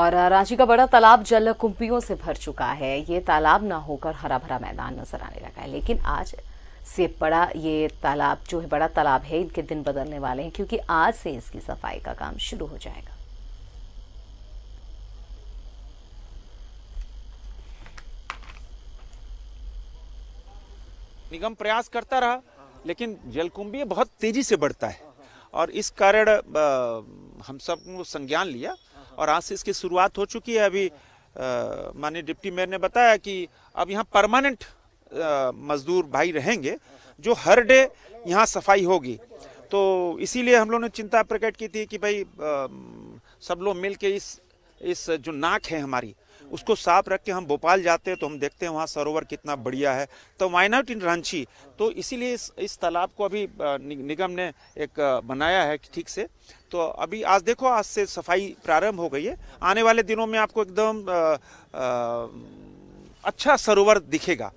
और रांची का बड़ा तालाब जल कुंपियों से भर चुका है ये तालाब ना होकर हरा भरा मैदान नजर आने लगा है लेकिन आज से बड़ा ये तालाब जो है बड़ा तालाब है इनके दिन बदलने वाले हैं क्योंकि आज से इसकी सफाई का काम शुरू हो जाएगा निगम प्रयास करता रहा लेकिन जलकुंभी बहुत तेजी से बढ़ता है और इस कारण हम सब संज्ञान लिया और आज से इसकी शुरुआत हो चुकी है अभी माननीय डिप्टी मेयर ने बताया कि अब यहाँ परमानेंट मजदूर भाई रहेंगे जो हर डे यहाँ सफाई होगी तो इसीलिए हम लोगों ने चिंता प्रकट की थी कि भाई आ, सब लोग मिल के इस इस जो नाक है हमारी उसको साफ रख के हम भोपाल जाते हैं तो हम देखते हैं वहाँ सरोवर कितना बढ़िया है तो वाई नॉट इन रांची तो इसीलिए इस इस तालाब को अभी निगम ने एक बनाया है ठीक से तो अभी आज देखो आज से सफाई प्रारंभ हो गई है आने वाले दिनों में आपको एकदम अच्छा सरोवर दिखेगा